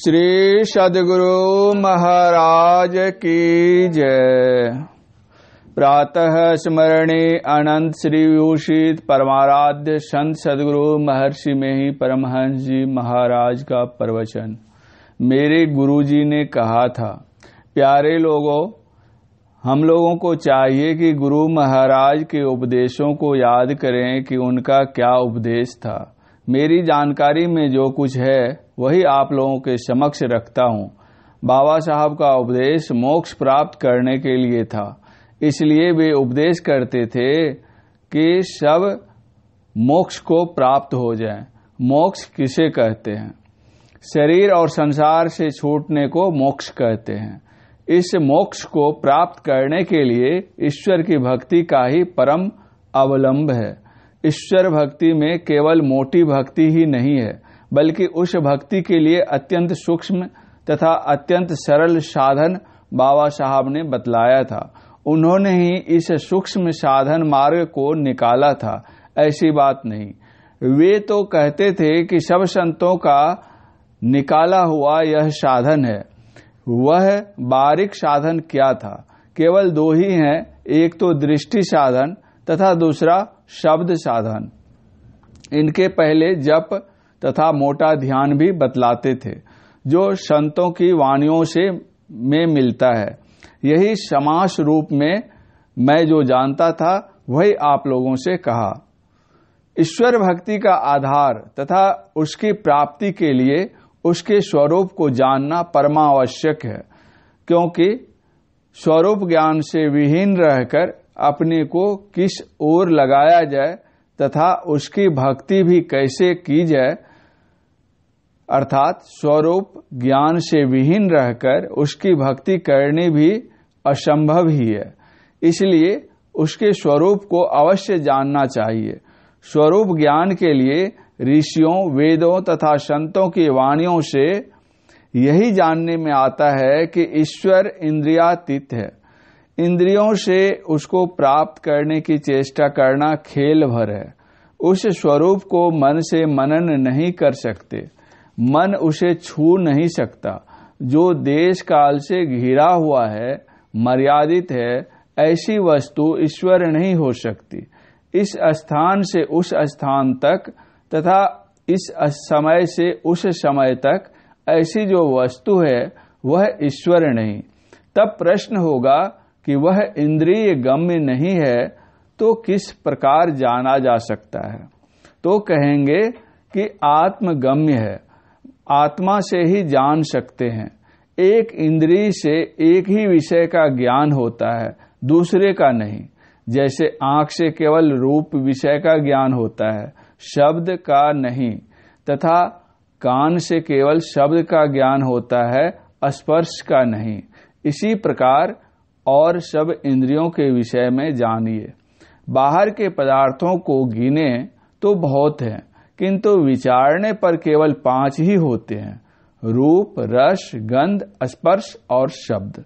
श्री सदगुरु महाराज की जय प्रातः स्मरणी अनंत श्री विभूषित परमाराध्य संत सदगुरु महर्षि में ही परमहंस जी महाराज का प्रवचन मेरे गुरु जी ने कहा था प्यारे लोगों हम लोगों को चाहिए कि गुरु महाराज के उपदेशों को याद करें कि उनका क्या उपदेश था मेरी जानकारी में जो कुछ है वही आप लोगों के समक्ष रखता हूँ बाबा साहब का उपदेश मोक्ष प्राप्त करने के लिए था इसलिए वे उपदेश करते थे कि सब मोक्ष को प्राप्त हो जाए मोक्ष किसे कहते हैं शरीर और संसार से छूटने को मोक्ष कहते हैं इस मोक्ष को प्राप्त करने के लिए ईश्वर की भक्ति का ही परम अवलंब है ईश्वर भक्ति में केवल मोटी भक्ति ही नहीं है बल्कि उस भक्ति के लिए अत्यंत सूक्ष्म तथा अत्यंत सरल साधन बाबा साहब ने बतलाया था उन्होंने ही इस सूक्ष्म साधन मार्ग को निकाला था ऐसी बात नहीं वे तो कहते थे कि सब संतों का निकाला हुआ यह साधन है वह बारिक साधन क्या था केवल दो ही हैं एक तो दृष्टि साधन तथा दूसरा शब्द साधन इनके पहले जप तथा मोटा ध्यान भी बतलाते थे जो संतों की वाणियों से में मिलता है यही समास रूप में मैं जो जानता था वही आप लोगों से कहा ईश्वर भक्ति का आधार तथा उसकी प्राप्ति के लिए उसके स्वरूप को जानना परमावश्यक है क्योंकि स्वरूप ज्ञान से विहीन रहकर अपने को किस ओर लगाया जाए तथा उसकी भक्ति भी कैसे की जाए अर्थात स्वरूप ज्ञान से विहीन रहकर उसकी भक्ति करनी भी असंभव ही है इसलिए उसके स्वरूप को अवश्य जानना चाहिए स्वरूप ज्ञान के लिए ऋषियों वेदों तथा संतों की वाणियों से यही जानने में आता है कि ईश्वर इंद्रियातीत है इंद्रियों से उसको प्राप्त करने की चेष्टा करना खेल भर है उस स्वरूप को मन से मनन नहीं कर सकते मन उसे छू नहीं सकता जो देश काल से घिरा हुआ है मर्यादित है ऐसी वस्तु ईश्वर नहीं हो सकती इस स्थान से उस स्थान तक तथा इस समय से उस समय तक ऐसी जो वस्तु है वह ईश्वर नहीं तब प्रश्न होगा कि वह इंद्रिय गम्य नहीं है तो किस प्रकार जाना जा सकता है तो कहेंगे कि आत्मगम्य है आत्मा से ही जान सकते हैं एक इंद्री से एक ही विषय का ज्ञान होता है दूसरे का नहीं जैसे आंख से केवल रूप विषय का ज्ञान होता है शब्द का नहीं तथा कान से केवल शब्द का ज्ञान होता है स्पर्श का नहीं इसी प्रकार और सब इंद्रियों के विषय में जानिए बाहर के पदार्थों को गिने तो बहुत हैं किंतु विचारने पर केवल पांच ही होते हैं रूप रस गंध स्पर्श और शब्द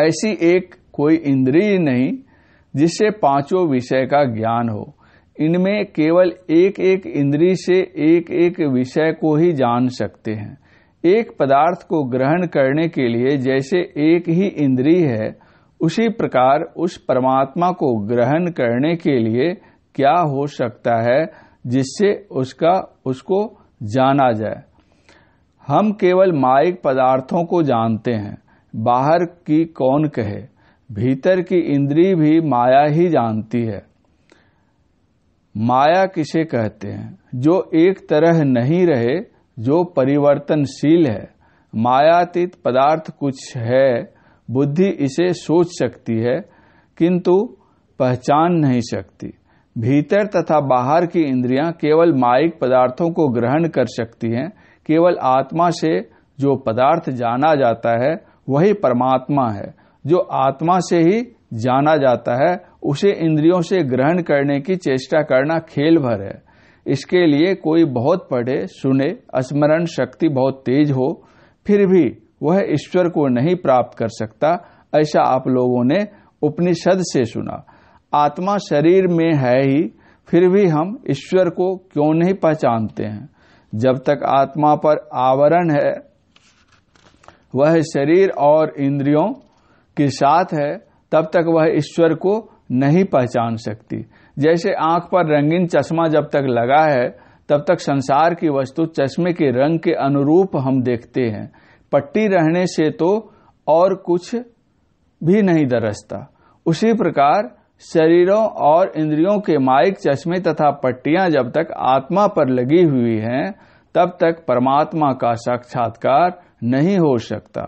ऐसी एक कोई इंद्रिय नहीं जिससे पांचों विषय का ज्ञान हो इनमें केवल एक एक इंद्रिय से एक एक विषय को ही जान सकते हैं एक पदार्थ को ग्रहण करने के लिए जैसे एक ही इंद्रिय है उसी प्रकार उस परमात्मा को ग्रहण करने के लिए क्या हो सकता है जिससे उसका उसको जाना जाए हम केवल माइक पदार्थों को जानते हैं बाहर की कौन कहे भीतर की इंद्री भी माया ही जानती है माया किसे कहते हैं जो एक तरह नहीं रहे जो परिवर्तनशील है मायातीत पदार्थ कुछ है बुद्धि इसे सोच सकती है किंतु पहचान नहीं सकती भीतर तथा बाहर की इंद्रियां केवल माइक पदार्थों को ग्रहण कर सकती हैं केवल आत्मा से जो पदार्थ जाना जाता है वही परमात्मा है जो आत्मा से ही जाना जाता है उसे इंद्रियों से ग्रहण करने की चेष्टा करना खेल भर है इसके लिए कोई बहुत पढ़े सुने स्मरण शक्ति बहुत तेज हो फिर भी वह ईश्वर को नहीं प्राप्त कर सकता ऐसा आप लोगों ने उपनिषद से सुना आत्मा शरीर में है ही फिर भी हम ईश्वर को क्यों नहीं पहचानते हैं जब तक आत्मा पर आवरण है वह शरीर और इंद्रियों के साथ है तब तक वह ईश्वर को नहीं पहचान सकती जैसे आंख पर रंगीन चश्मा जब तक लगा है तब तक संसार की वस्तु चश्मे के रंग के अनुरूप हम देखते हैं पट्टी रहने से तो और कुछ भी नहीं दरसता उसी प्रकार शरीरों और इंद्रियों के माइक चश्मे तथा पट्टियां जब तक आत्मा पर लगी हुई हैं तब तक परमात्मा का साक्षात्कार नहीं हो सकता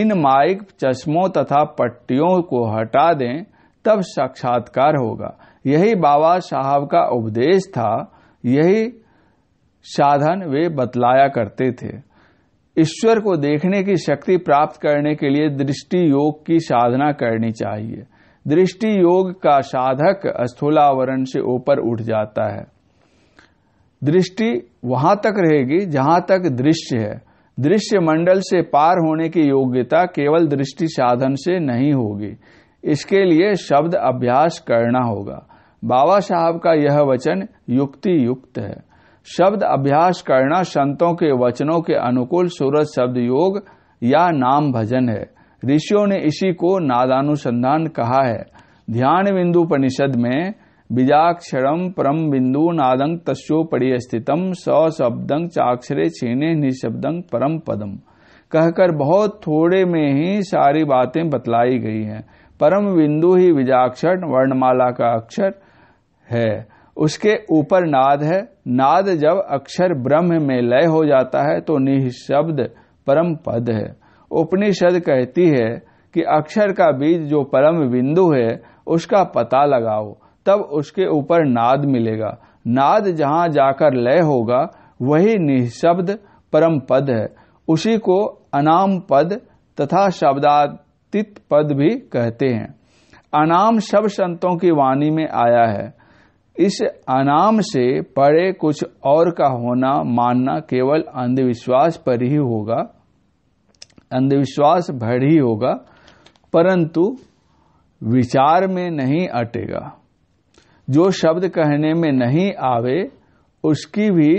इन माइक चश्मों तथा पट्टियों को हटा दें तब साक्षात्कार होगा यही बाबा साहब का उपदेश था यही साधन वे बतलाया करते थे ईश्वर को देखने की शक्ति प्राप्त करने के लिए दृष्टि योग की साधना करनी चाहिए दृष्टि योग का साधक स्थूलावरण से ऊपर उठ जाता है दृष्टि वहां तक रहेगी जहां तक दृश्य है दृश्य मंडल से पार होने की योग्यता केवल दृष्टि साधन से नहीं होगी इसके लिए शब्द अभ्यास करना होगा बाबा साहब का यह वचन युक्ति युक्त है शब्द अभ्यास करना संतों के वचनों के अनुकूल सूरज शब्द योग या नाम भजन है ऋषियों ने इसी को नादानुसंधान कहा है ध्यान बिंदु परिषद में बीजाक्षर परम बिंदु नादंग तस्ोपरी स्थितम सशब्दंग चाक्षरे छीने निशब्दंग परम पदम कहकर बहुत थोड़े में ही सारी बातें बतलाई गई हैं परम बिंदु ही बीजाक्षर वर्णमाला का अक्षर है उसके ऊपर नाद है नाद जब अक्षर ब्रह्म में लय हो जाता है तो निःशब्द परम पद है उपनिषद कहती है कि अक्षर का बीज जो परम बिंदु है उसका पता लगाओ तब उसके ऊपर नाद मिलेगा नाद जहाँ जाकर लय होगा वही निःशब्द परम पद है उसी को अनाम पद तथा शब्दातीत पद भी कहते हैं अनाम सब संतों की वाणी में आया है इस अनाम से परे कुछ और का होना मानना केवल अंधविश्वास पर ही होगा अंधविश्वास भर ही होगा परंतु विचार में नहीं अटेगा जो शब्द कहने में नहीं आवे उसकी भी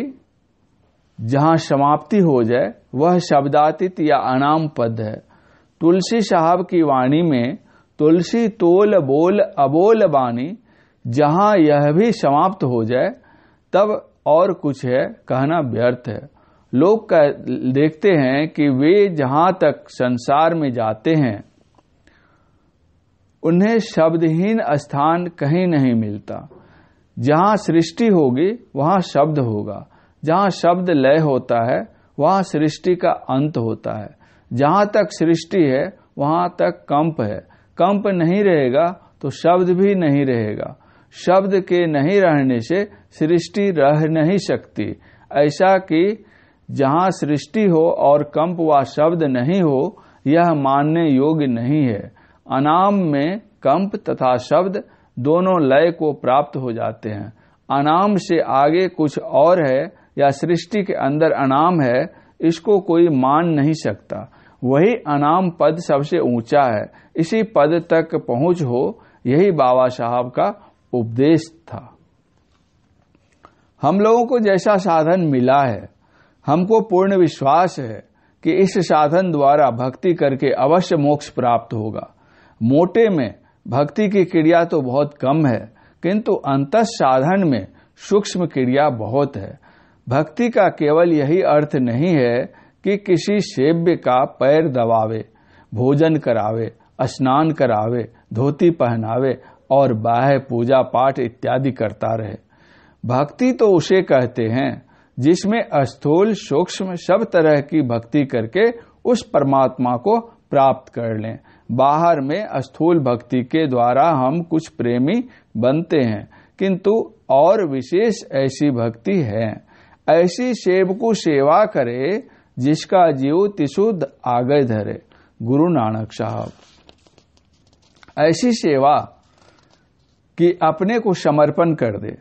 जहां समाप्ति हो जाए वह शब्दातीत या अनाम पद है तुलसी साहब की वाणी में तुलसी तोल बोल अबोल वाणी जहां यह भी समाप्त हो जाए तब और कुछ है कहना व्यर्थ है लोग का देखते हैं कि वे जहां तक संसार में जाते हैं उन्हें शब्दहीन स्थान कहीं नहीं मिलता जहां सृष्टि होगी वहां शब्द होगा जहां शब्द लय होता है वहां सृष्टि का अंत होता है जहां तक सृष्टि है वहां तक कंप है कंप नहीं रहेगा तो शब्द भी नहीं रहेगा शब्द के नहीं रहने से सृष्टि रह नहीं सकती ऐसा कि जहाँ सृष्टि हो और कंप व शब्द नहीं हो यह मानने योग्य नहीं है अनाम में कंप तथा शब्द दोनों लय को प्राप्त हो जाते हैं अनाम से आगे कुछ और है या सृष्टि के अंदर अनाम है इसको कोई मान नहीं सकता वही अनाम पद सबसे ऊंचा है इसी पद तक पहुंच हो यही बाबा साहब का उपदेश था हम लोगों को जैसा साधन मिला है हमको पूर्ण विश्वास है कि इस साधन द्वारा भक्ति करके अवश्य मोक्ष प्राप्त होगा मोटे में भक्ति की क्रिया तो बहुत कम है किंतु अंत साधन में सूक्ष्म क्रिया बहुत है भक्ति का केवल यही अर्थ नहीं है कि किसी सेव्य का पैर दबावे भोजन करावे स्नान करावे धोती पहनावे और बाह्य पूजा पाठ इत्यादि करता रहे भक्ति तो उसे कहते हैं जिसमें अस्थूल सूक्ष्म सब तरह की भक्ति करके उस परमात्मा को प्राप्त कर लें बाहर में अस्थूल भक्ति के द्वारा हम कुछ प्रेमी बनते हैं किंतु और विशेष ऐसी भक्ति है ऐसी सेव को सेवा करे जिसका जीव तिशुद्ध आगे धरे गुरु नानक साहब ऐसी सेवा कि अपने को समर्पण कर दे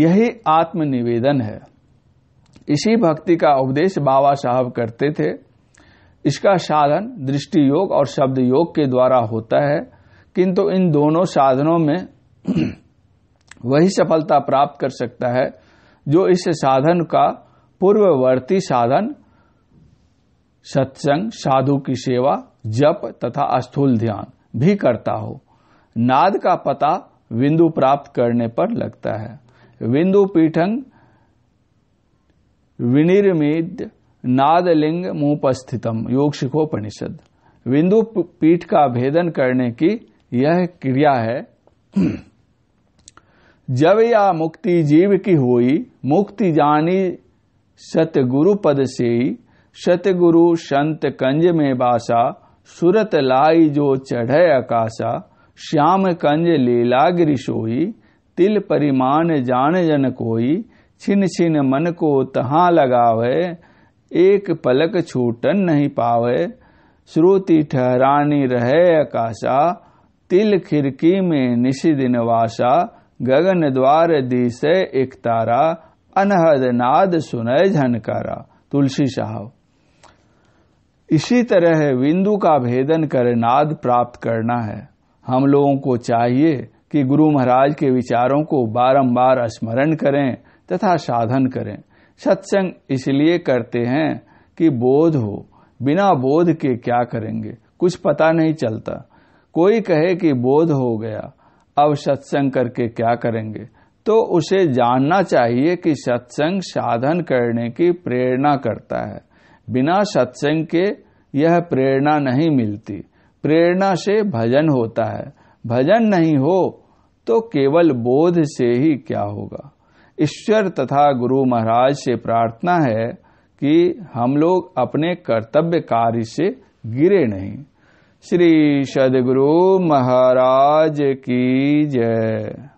यही आत्मनिवेदन है इसी भक्ति का उपदेश बाबा साहब करते थे इसका साधन दृष्टि योग और शब्द योग के द्वारा होता है किंतु इन दोनों साधनों में वही सफलता प्राप्त कर सकता है जो इस साधन का पूर्ववर्ती साधन सत्संग साधु की सेवा जप तथा स्थूल ध्यान भी करता हो नाद का पता बिंदु प्राप्त करने पर लगता है बिंदु पीठंग विनिर्मेद नादलिंग मुपस्थितम योग परिषद विंदु पीठ का भेदन करने की यह क्रिया है जब या मुक्ति जीव की हुई मुक्ति जानी सतगुरु पद से सतगुरु संत कंज में बासा सुरत लाई जो चढ़े अकाशा श्याम कंज लीलागिरी सोई तिल परिमान जान जन कोई छिन छिन मन को तहा लगावे एक पलक छूटन नहीं पावे श्रुति ठहरानी रहे आकाशा तिल खिड़की में निशि दिन गगन द्वार दी से एक तारा अनहद नाद सुनय झनकारा तुलसी साहब इसी तरह बिंदु का भेदन कर नाद प्राप्त करना है हम लोगों को चाहिए कि गुरु महाराज के विचारों को बारंबार स्मरण करें तथा साधन करें सत्संग इसलिए करते हैं कि बोध हो बिना बोध के क्या करेंगे कुछ पता नहीं चलता कोई कहे कि बोध हो गया अब सत्संग करके क्या करेंगे तो उसे जानना चाहिए कि सत्संग साधन करने की प्रेरणा करता है बिना सत्संग के यह प्रेरणा नहीं मिलती प्रेरणा से भजन होता है भजन नहीं हो तो केवल बोध से ही क्या होगा ईश्वर तथा गुरु महाराज से प्रार्थना है कि हम लोग अपने कर्तव्य कार्य से गिरे नहीं श्री सदगुरु महाराज की जय